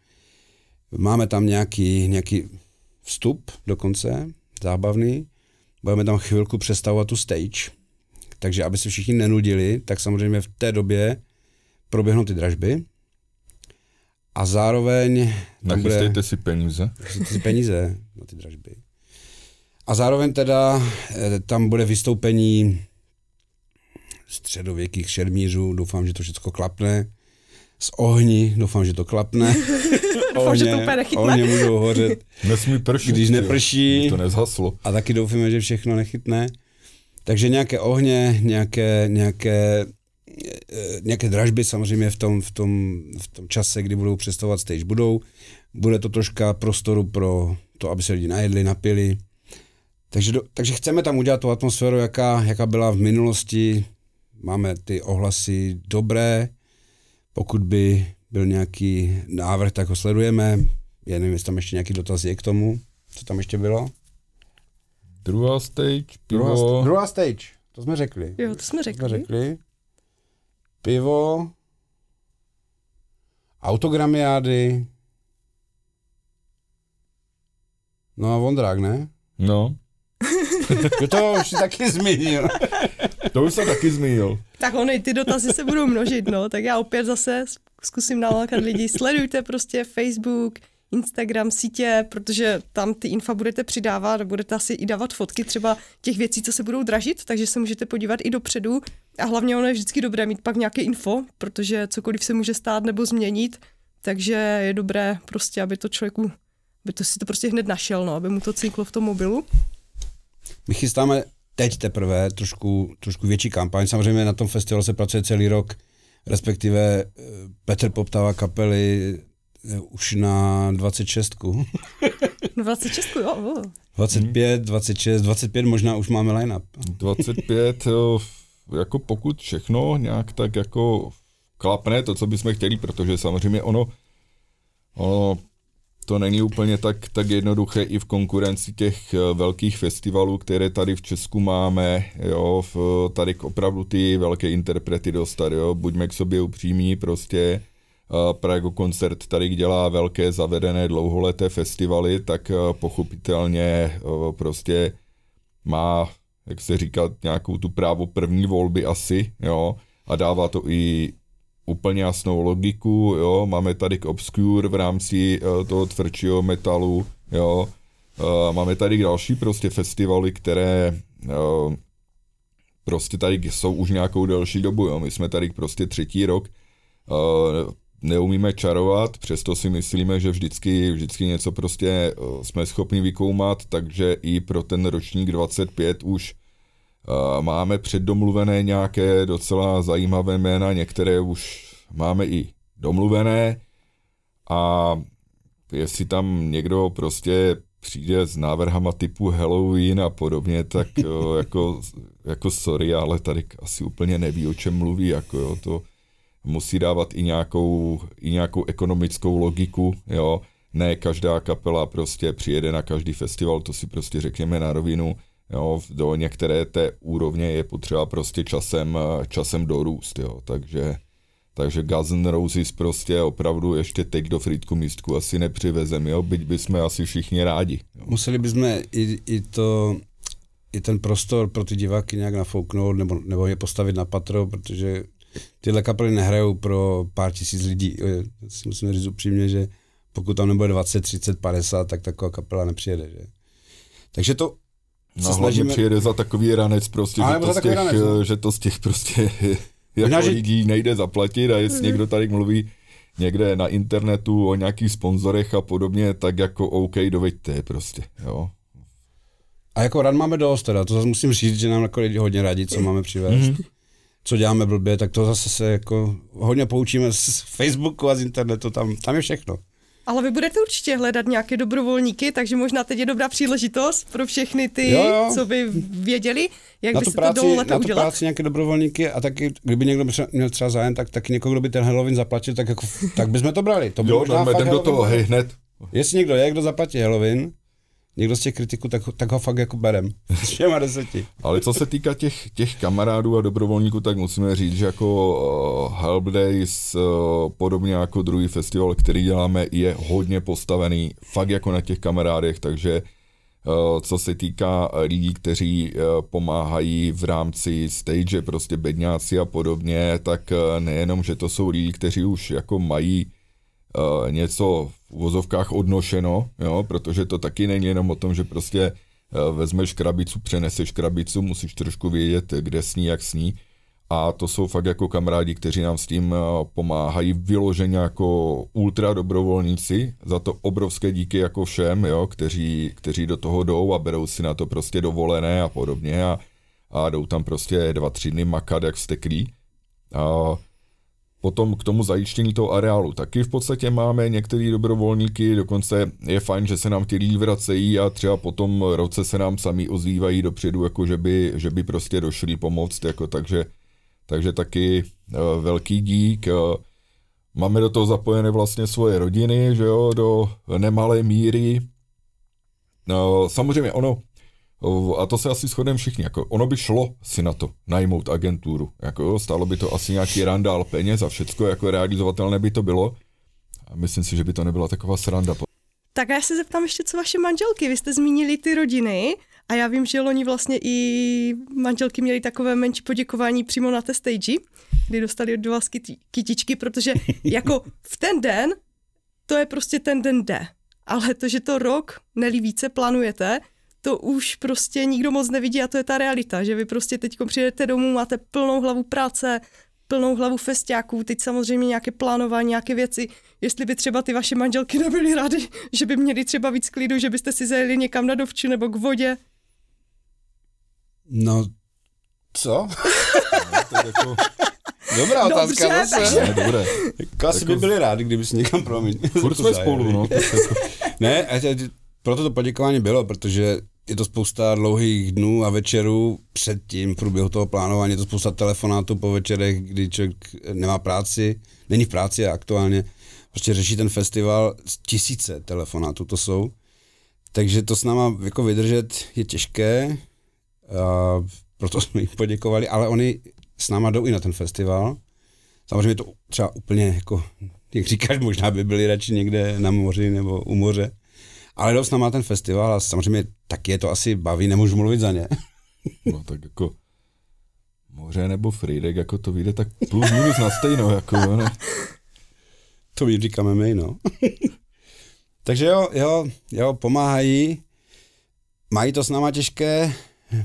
Máme tam nějaký, nějaký vstup dokonce, zábavný. Budeme tam chvilku přestavovat tu stage, takže aby se všichni nenudili, tak samozřejmě v té době proběhnou ty dražby a zároveň... Nachystejte si peníze. Nachystejte si peníze na ty dražby. A zároveň teda eh, tam bude vystoupení středověkých šermířů, doufám, že to všechno klapne. Z ohni, doufám, že to klapne. (laughs) ohně, Ohně můžou hořet. Nesmí pršit. Když neprší. to nezhaslo. A taky doufíme, že všechno nechytne. Takže nějaké ohně, nějaké, nějaké Eh, nějaké dražby samozřejmě v tom, v, tom, v tom čase, kdy budou přestovat stage, budou. Bude to troška prostoru pro to, aby se lidi najedli, napili. Takže, do, takže chceme tam udělat tu atmosféru, jaká, jaká byla v minulosti. Máme ty ohlasy dobré. Pokud by byl nějaký návrh, tak ho sledujeme. Já nevím, jestli tam ještě nějaký dotaz je k tomu, co tam ještě bylo. Druhá stage, pivo. Druhá, druhá stage, to jsme řekli. Jo, to jsme řekli. To jsme řekli pivo, autogramiády, no a Vondrák, ne? No. Jo, (laughs) to už taky zmínil. to už jsem taky zmínil. Tak ony, ty dotazy se budou množit, no, tak já opět zase zkusím nalákat lidi. Sledujte prostě Facebook, Instagram sítě, protože tam ty infa budete přidávat a budete asi i dávat fotky třeba těch věcí, co se budou dražit, takže se můžete podívat i dopředu. A hlavně ono je vždycky dobré mít pak nějaké info, protože cokoliv se může stát nebo změnit, takže je dobré prostě, aby to člověku, aby to si to prostě hned našel, no, aby mu to cinklo v tom mobilu. My chystáme teď teprve trošku, trošku větší kampaň. Samozřejmě na tom festivalu se pracuje celý rok, respektive eh, Petr Poptava kapely Eh, už na 26. 26, (laughs) jo. 25, 26, 25 možná už máme line-up. 25, eh, jako pokud všechno nějak tak jako klapne to, co bychom chtěli, protože samozřejmě ono, ono to není úplně tak, tak jednoduché i v konkurenci těch eh, velkých festivalů, které tady v Česku máme, jo, v, tady opravdu ty velké interprety dostat, jo, buďme k sobě upřímní, prostě Prago Koncert tady dělá velké zavedené dlouholeté festivaly, tak eh, pochopitelně eh, prostě má, jak se říká, nějakou tu právo první volby asi, jo, a dává to i úplně jasnou logiku, jo, máme tady k Obscure v rámci eh, toho tvrdšího metalu, jo, máme tady další prostě festivaly, které prostě tady jsou už nějakou delší dobu, jo, my jsme tady prostě třetí rok, neumíme čarovat, přesto si myslíme, že vždycky, vždycky něco prostě eh, jsme schopni vykoumat, takže i pro ten ročník 25 už eh, máme předdomluvené nějaké docela zajímavé jména, některé už máme i domluvené a jestli tam někdo prostě přijde s návrhama typu Halloween a podobně, tak eh, jako, jako sorry, ale tady asi úplně neví, o čem mluví, jako jo, to musí dávat i nějakou, i nějakou ekonomickou logiku, jo. Ne každá kapela prostě přijede na každý festival, to si prostě řekněme na rovinu, jo. Do některé té úrovně je potřeba prostě časem, časem dorůst, jo. Takže, takže Guns N' Roses prostě opravdu ještě teď do Frýdku místku asi nepřivezem, jo. Byť bychom asi všichni rádi. Jo. Museli bychom i, i to i ten prostor pro ty diváky nějak nafouknout nebo, nebo je postavit na patro, protože tyhle kapely nehrajou pro pár tisíc lidí. Já si musím říct upřímně, že pokud tam nebude 20, 30, 50, tak taková kapela nepřijede. Že? Takže to No hlavně snažíme... přijede za takový ranec prostě, že to, z těch, ranec, no. že to z těch prostě (laughs) jako že... lidí nejde zaplatit a jestli mhm. někdo tady mluví někde na internetu o nějakých sponzorech a podobně, tak jako OK, doveďte prostě, jo. A jako ran máme dost teda, to zase musím říct, že nám jako lidi hodně radí, co mhm. máme přivést. Mm-hmm co děláme blbě, tak to zase se jako hodně poučíme z Facebooku a z internetu, tam, tam je všechno. Ale vy budete určitě hledat nějaké dobrovolníky, takže možná teď je dobrá příležitost pro všechny ty, jo, jo. co by věděli, jak na to do na tu udělat. práci nějaké dobrovolníky a taky, kdyby někdo měl třeba zájem, tak taky někoho, kdo by ten Halloween zaplatil, tak, jako, tak bychom to brali. To jo, dáme jdem do toho, hej, hned. Jestli někdo je, kdo zaplatí Halloween, někdo z těch kritiků, tak, tak ho fakt jako berem. (laughs) Všema deseti. Ale co se týká těch, těch kamarádů a dobrovolníků, tak musíme říct, že jako uh, Help Days, uh, podobně jako druhý festival, který děláme, je hodně postavený fakt jako na těch kamarádech, takže eh, co se týká lidí, kteří pomáhají v rámci stage, prostě bedňáci a podobně, tak nejenom, že to jsou lidi, kteří už jako mají něco uvozovkách odnošeno, jo, protože to taky není jenom o tom, že prostě eh, vezmeš krabicu, přeneseš krabicu, musíš trošku vědět, kde sní, jak sní. A to jsou fakt jako kamarádi, kteří nám s tím eh, pomáhají vyloženě jako ultra dobrovolníci. Za to obrovské díky jako všem, jo, kteří, kteří do toho jdou a berou si na to prostě dovolené a podobně a, a jdou tam prostě dva, tři dny makat jak vsteklí. A, potom k tomu zajištění toho areálu. Taky v podstatě máme některé dobrovolníky, dokonce je fajn, že se nám ti lidi vracejí a třeba potom roce se nám sami ozývají dopředu, jako že by, že by prostě došli pomoct, jako takže, takže taky eh, velký dík. Eh, máme do toho zapojené vlastně svoje rodiny, že jo, do nemalé míry. Eh, samozřejmě ono, a to se asi shodneme všichni, jako ono by šlo si na to najmout agenturu, jako jo, stálo by to asi nějaký randál peněz a všecko, jako realizovatelné by to bylo. A myslím si, že by to nebyla taková sranda. Tak já se zeptám ještě, co vaše manželky, vy jste zmínili ty rodiny a já vím, že loni vlastně i manželky měly takové menší poděkování přímo na té stage, kdy dostali od vás kytičky, protože (laughs) jako v ten den, to je prostě ten den D. Ale to, že to rok, neli více plánujete, to už prostě nikdo moc nevidí a to je ta realita, že vy prostě teď přijedete domů, máte plnou hlavu práce, plnou hlavu festiáků, teď samozřejmě nějaké plánování, nějaké věci, jestli by třeba ty vaše manželky nebyly rády, (laughs) že by měli třeba víc klidu, že byste si zajeli někam na dovču nebo k vodě. No, co? (laughs) Dobrá Dobře, otázka Dobře, no zase. Takže... Ne, dobré. Jako, asi jako... by byli rádi, kdyby si někam promiň. Furt (laughs) jsme spolu, no. Jako- ne, proto to poděkování bylo, protože je to spousta dlouhých dnů a večerů předtím, v průběhu toho plánování, je to spousta telefonátů po večerech, kdy člověk nemá práci, není v práci aktuálně, prostě řeší ten festival, tisíce telefonátů to jsou. Takže to s náma jako vydržet je těžké, a proto jsme jim poděkovali, ale oni s náma jdou i na ten festival. Samozřejmě to třeba úplně jako, jak říkáš, možná by byli radši někde na moři nebo u moře, ale dost má ten festival a samozřejmě taky je to asi baví, nemůžu mluvit za ně. (laughs) no tak jako moře nebo Friedek, jako to vyjde tak plus minus na stejno, jako no. (laughs) To mi říkáme my, no. (laughs) Takže jo, jo, jo, pomáhají, mají to s náma těžké,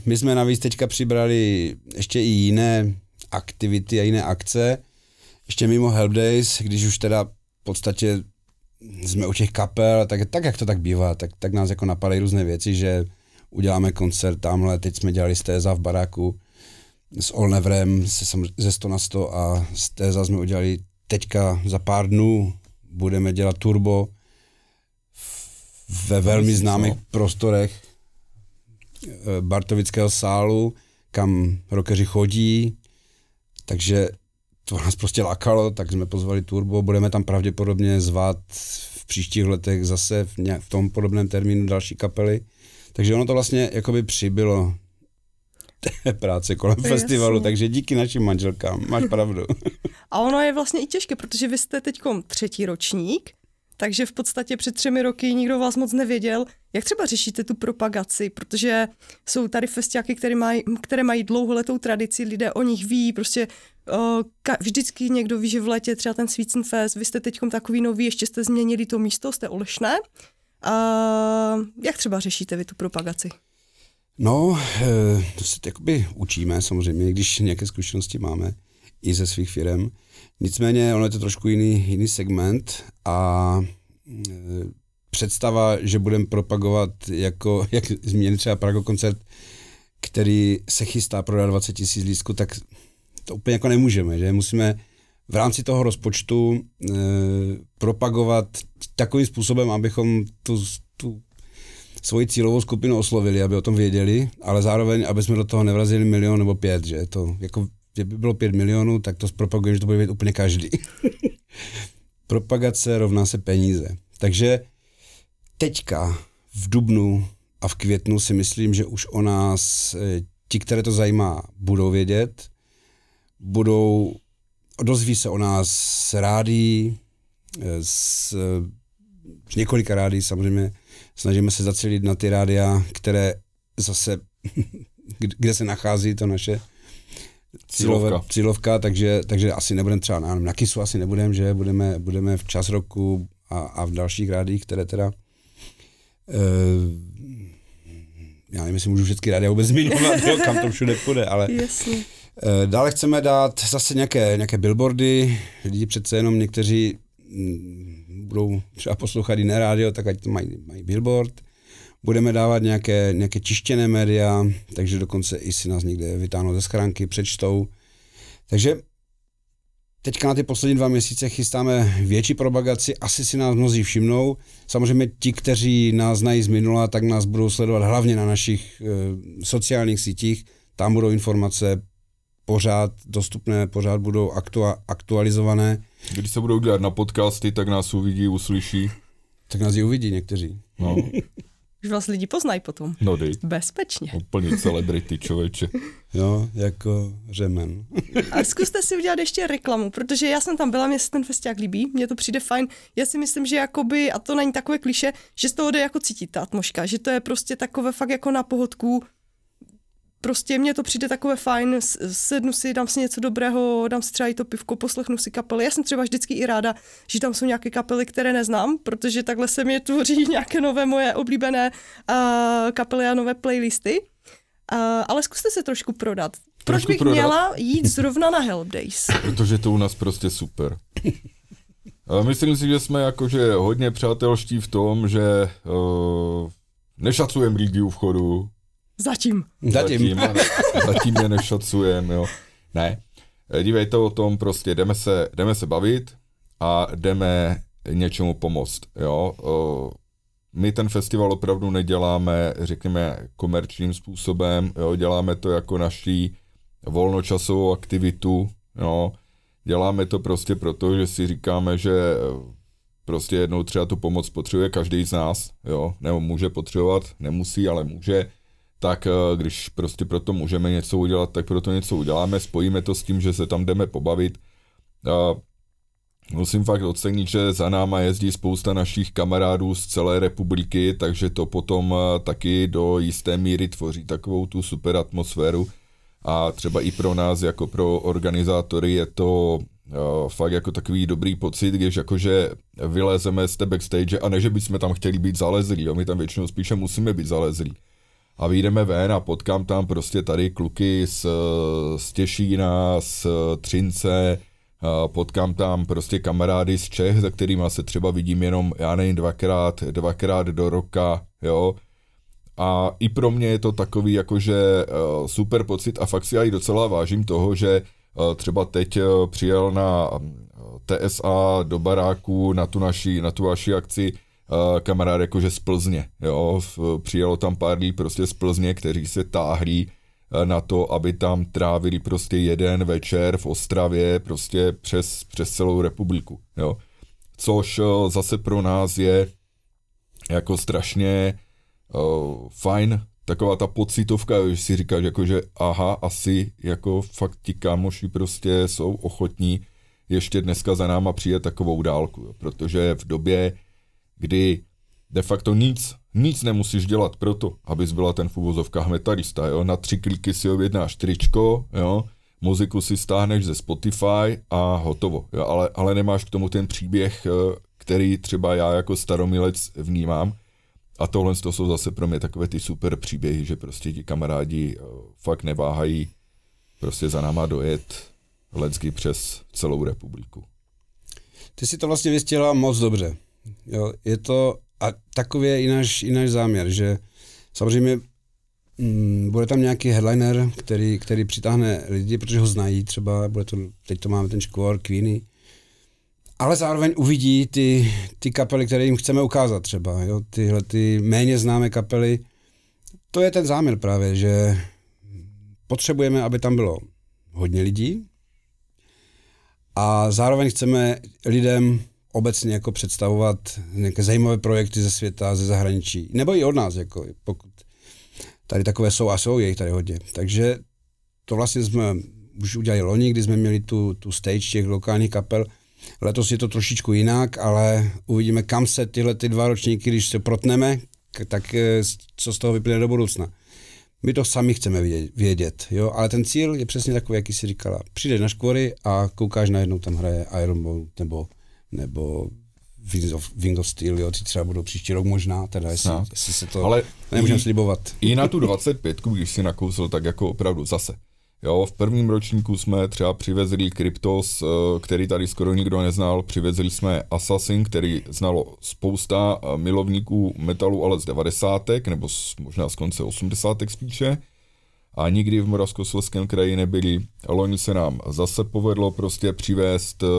my jsme navíc teďka přibrali ještě i jiné aktivity a jiné akce, ještě mimo Help Days, když už teda v podstatě jsme u těch kapel, tak, tak jak to tak bývá, tak, tak nás jako napadají různé věci, že uděláme koncert tamhle, teď jsme dělali Stéza v baráku s Olnevrem se, ze 100 na 100 a Stéza jsme udělali teďka za pár dnů, budeme dělat Turbo ve velmi známých prostorech eh, Bartovického sálu, kam rokeři chodí, takže to nás prostě lákalo, tak jsme pozvali Turbo, budeme tam pravděpodobně zvat v příštích letech zase v, nějak, v tom podobném termínu další kapely. Takže ono to vlastně jakoby přibylo té práce kolem Jasně. festivalu, takže díky našim manželkám, máš pravdu. A ono je vlastně i těžké, protože vy jste teď třetí ročník takže v podstatě před třemi roky nikdo vás moc nevěděl. Jak třeba řešíte tu propagaci? Protože jsou tady festiáky, které mají, které mají dlouholetou tradici, lidé o nich ví, prostě uh, ka- vždycky někdo ví, že v létě třeba ten Svícen Fest, vy jste teď takový nový, ještě jste změnili to místo, jste olešné. Uh, jak třeba řešíte vy tu propagaci? No, eh, to se jakoby učíme samozřejmě, když nějaké zkušenosti máme i ze svých firm. Nicméně ono je to trošku jiný, jiný segment a e, představa, že budeme propagovat, jako, (laughs) jak změnit třeba Prago koncert, který se chystá prodat 20 tisíc lístků, tak to úplně jako nemůžeme, že musíme v rámci toho rozpočtu e, propagovat takovým způsobem, abychom tu, tu svoji cílovou skupinu oslovili, aby o tom věděli, ale zároveň, aby jsme do toho nevrazili milion nebo pět, že to jako kdyby bylo 5 milionů, tak to zpropaguje, že to bude vědět úplně každý. (laughs) Propagace rovná se peníze. Takže teďka v Dubnu a v květnu si myslím, že už o nás eh, ti, které to zajímá, budou vědět, budou, dozví se o nás z rádí, eh, z, z několika rádí samozřejmě, snažíme se zacílit na ty rádia, které zase, (laughs) kde se nachází to naše cílovka. cílovka takže, takže asi nebudeme třeba na, na KISu, asi nebudeme, že budeme, budeme v čas roku a, a v dalších rádích, které teda Uh, já nevím, jestli můžu všechny rádi vůbec zmiňovat, (laughs) jo, kam to všude půjde, ale Uh, dále chceme dát zase nějaké, nějaké billboardy, lidi přece jenom někteří m, mm, budou třeba poslouchat jiné rádio, tak ať to mají, mají billboard. Budeme dávat nějaké, nějaké čištěné média, takže dokonce i si nás někde vytáhnou ze schránky, přečtou. Takže Teďka na ty poslední dva měsíce chystáme větší propagaci, asi si nás mnozí všimnou. Samozřejmě ti, kteří nás znají z minula, tak nás budou sledovat hlavně na našich e, sociálních sítích. Tam budou informace pořád dostupné, pořád budou aktua- aktualizované. Když se budou dělat na podcasty, tak nás uvidí, uslyší. Tak nás ji uvidí někteří. No. (laughs) Už vás lidi poznají potom. No dej. Bezpečně. Úplně celebrity, člověče. (laughs) Jo, jako řemen. (laughs) A zkuste si udělat ještě reklamu, protože já jsem tam byla, mě se ten festiák líbí, mně to přijde fajn. Já si myslím, že jakoby, a to není takové kliše, že z toho jde jako cítit ta atmosféra, že to je prostě takové fakt jako na pohodku, prostě mně to přijde takové fajn, sednu si, dám si něco dobrého, dám si třeba i to pivko, poslechnu si kapely. Já jsem třeba vždycky i ráda, že tam jsou nějaké kapely, které neznám, protože takhle se mi tvoří (laughs) nějaké nové moje oblíbené uh, kapely a nové playlisty. Uh, ale zkuste se trošku prodat. Trošku Proč bych prodat. měla jít zrovna na Help Days? (laughs) Protože to u nás prostě super. (laughs) Myslím si, že jsme jakože hodně přátelští v tom, že uh, nešacujeme lidi u vchodu, Zatím. Zatím. Zatím, zatím je nešacujem, jo. Ne. Eh, dívej to o tom prostě, jdeme se, jdeme se bavit a jdeme něčemu pomoct, jo. Eh, my ten festival opravdu neděláme, řekněme, komerčním způsobem, jo, děláme to jako naší volnočasovou aktivitu, jo. Děláme to prostě proto, že si říkáme, že eh, prostě jednou třeba tu pomoc potřebuje každý z nás, jo, nebo může potřebovat, nemusí, ale může tak eh, když prostě pro to můžeme něco udělat, tak pro to něco uděláme, spojíme to s tím, že se tam jdeme pobavit. Musím fakt ocenit, že za náma jezdí spousta našich kamarádů z celé republiky, takže to potom eh, taky do jisté míry tvoří takovou tu super atmosféru. A třeba i pro nás, jako pro organizátory, je to eh, fakt jako takový dobrý pocit, když jakože vylezeme z té backstage a ne, že bychom tam chtěli být zalezlí, jo, my tam většinou spíše musíme být zalezlí a vyjdeme ven a potkám tam prostě tady kluky z, z Těšína, z Třince, potkám tam prostě kamarády z Čech, za kterými se třeba vidím jenom, já nevím, dvakrát, dvakrát do roka, jo. A i pro mě je to takový jakože e, super pocit a fakt si já i docela vážím toho, že e, třeba teď e, přijel na TSA do baráku na tu naši, na tu naši akci kamarád jakože z Plzně, jo, přijelo tam pár lidí prostě z Plzně, kteří se táhlí eh, na to, aby tam trávili prostě jeden večer v Ostravě prostě přes, přes celou republiku, jo. Což eh, zase pro nás je jako strašně uh, fajn, taková ta pocitovka, že si říkáš jako, že aha, asi jako fakt ti kámoši prostě jsou ochotní ještě dneska za náma přijet takovou dálku, jo, protože v době, kdy de facto nic, nic nemusíš dělat proto, abys byla ten v uvozovkách jo? Na tři kliky si objednáš tričko, jo? Muziku si stáhneš ze Spotify a hotovo, jo? Ale, ale nemáš k tomu ten příběh, eh, který třeba já jako staromilec vnímám. A tohle to jsou zase pro mě takové ty super příběhy, že prostě ti kamarádi eh, fakt neváhají prostě za náma dojet lecky přes celou republiku. Ty si to vlastně vystěla moc dobře. Jo, je to, a takový je i náš, i náš záměr, že samozřejmě mm, bude tam nějaký headliner, který, který přitáhne lidi, protože ho znají třeba, bude to, teď to máme ten škvor, Queeny, ale zároveň uvidí ty, ty kapely, které jim chceme ukázat třeba, jo, tyhle ty méně známé kapely. To je ten záměr právě, že potřebujeme, aby tam bylo hodně lidí a zároveň chceme lidem obecně jako představovat nějaké zajímavé projekty ze světa, ze zahraničí. Nebo i od nás, jako pokud tady takové jsou a jsou je jich tady hodně. Takže to vlastně jsme už udělali loni, kdy jsme měli tu, tu stage těch lokálních kapel. Letos je to trošičku jinak, ale uvidíme, kam se tyhle ty dva ročníky, když se protneme, tak eh, co z toho vyplyne do budoucna. My to sami chceme vědět, vědět jo? ale ten cíl je přesně takový, jaký jsi říkala. Přijdeš na škvory a koukáš najednou tam hraje Iron Bowl nebo nebo Wings of, Wings of Steel, jo, ty třeba budou příští rok možná, teda jestli, jestli se to Ale nemůžeme slibovat. I na tu 25, když si nakousil, tak jako opravdu zase. Jo, v prvním ročníku jsme třeba přivezli Kryptos, eh, který tady skoro nikdo neznal, přivezli jsme Assassin, který znalo spousta eh, milovníků metalu, ale z 90. nebo z, možná z konce 80. spíše. A nikdy v Moravskoslezském kraji nebyli. Loni se nám zase povedlo prostě přivést uh,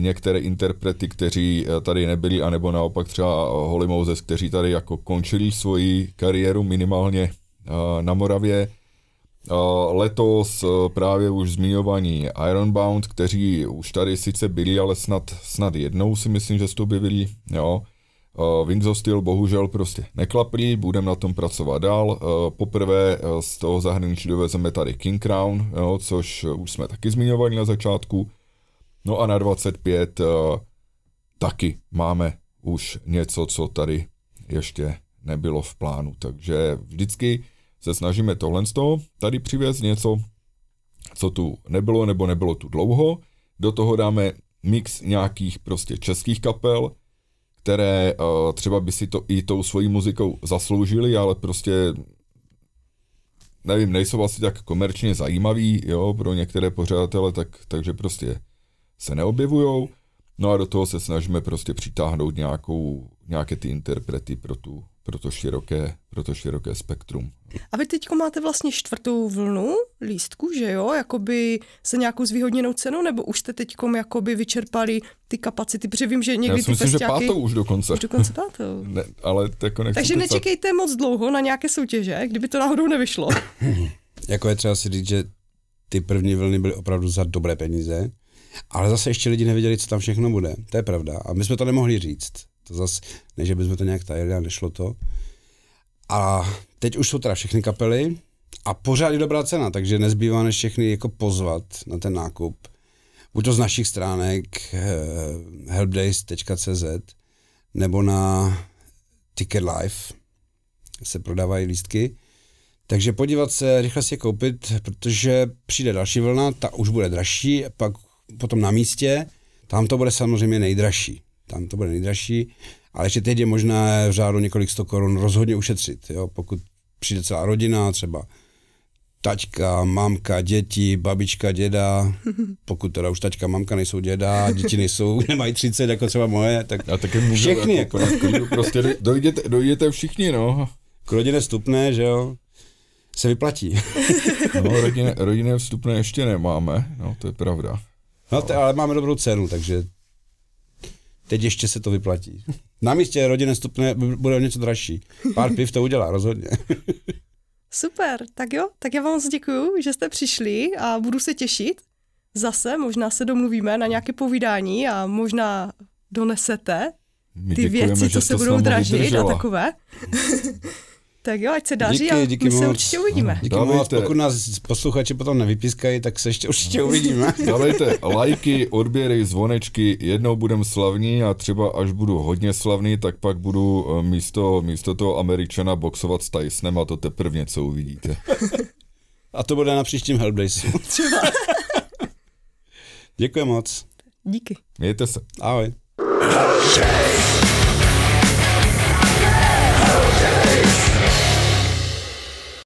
některé interprety, kteří eh, tady nebyli, anebo naopak třeba eh, Holly Moses, kteří tady jako končili svoji kariéru minimálně eh, na Moravě. Letos právě už zmiňovaní Ironbound, kteří už tady sice byli, ale snad, snad jednou si myslím, že se to objevili. Jo. of Steel bohužel prostě neklaplí, budeme na tom pracovat dál. Poprvé z toho zahraničí dovezeme tady King Crown, jo, což už jsme taky zmiňovali na začátku. No a na 25 uh, eh, taky máme už něco, co tady ještě nebylo v plánu. Takže vždycky se snažíme tohle z toho tady přivést něco, co tu nebylo nebo nebylo tu dlouho. Do toho dáme mix nějakých prostě českých kapel, které uh, třeba by si to i tou svojí muzikou zasloužili, ale prostě nevím, nejsou asi tak komerčně zajímavý, jo, pro některé pořadatele, tak, takže prostě se neobjevují. No a do toho se snažíme prostě přitáhnout nějakou, nějaké ty interprety pro, tu, pro, to široké, pro to široké spektrum. A vy teď máte vlastně čtvrtou vlnu lístku, že jo? Jakoby se nějakou zvýhodněnou cenou, nebo už jste teď jakoby vyčerpali ty kapacity? Protože vím, že někdy Já si ty myslím, pestiáky... že pátou už dokonce. Už dokonce pátou. (laughs) ne, ale jako Takže nečekejte pát... moc dlouho na nějaké soutěže, kdyby to náhodou nevyšlo. (laughs) jako je třeba si říct, že ty první vlny byly opravdu za dobré peníze ale zase ještě lidi nevěděli, co tam všechno bude. To je pravda. A my jsme to nemohli říct. To zase, ne, že bychom to nějak tajili a nešlo to. A teď už jsou teda všechny kapely a pořád je dobrá cena, takže nezbývá než všechny jako pozvat na ten nákup. Buď to z našich stránek eh, helpdays.cz nebo na Ticket Life se prodávají lístky. Takže podívat se, rychle si je koupit, protože přijde další vlna, ta už bude dražší, pak potom na místě, tam to bude samozřejmě nejdražší. Tam to bude nejdražší, ale ještě teď je možné v řádu několik sto korun rozhodně ušetřit. Jo? Pokud přijde celá rodina, třeba taťka, mamka, děti, babička, děda, (laughs) pokud teda už taťka, mamka nejsou děda, děti nejsou, (laughs) nemají 30 jako třeba moje, tak A taky můžu, všechny. Jako, jako, prostě dojdete, dojdete všichni, no. K rodině vstupné, že jo, se vyplatí. (laughs) no, rodině rodině vstupné ještě nemáme, no to je pravda. No, te, ale máme dobrou cenu, takže teď ještě se to vyplatí. Na místě rodinné stupné bude o něco dražší. Pár piv to udělá, rozhodně. (laughs) Super, tak jo, tak já vám moc děkuju, že jste přišli a budu se těšit. Zase možná se domluvíme na nějaké povídání a možná donesete ty děkujeme, věci, co se budou dražit a takové. (laughs) Tak jo, ať se daří díky, a my moc. se určitě uvidíme. Díky Dávejte. moc, pokud nás posluchači potom nevypískají, tak se ještě určitě (laughs) uvidíme. Dávejte lajky, odběry, zvonečky, jednou budem slavný a třeba až budu hodně slavný, tak pak budu eh, místo, místo toho Američana boxovat s Tysonem a to teprve něco uvidíte. (laughs) A to bude na příštím Helpdaysu. (laughs) Třeba. Děkuji moc. Díky. Mějte se. Ahoj. Helpday.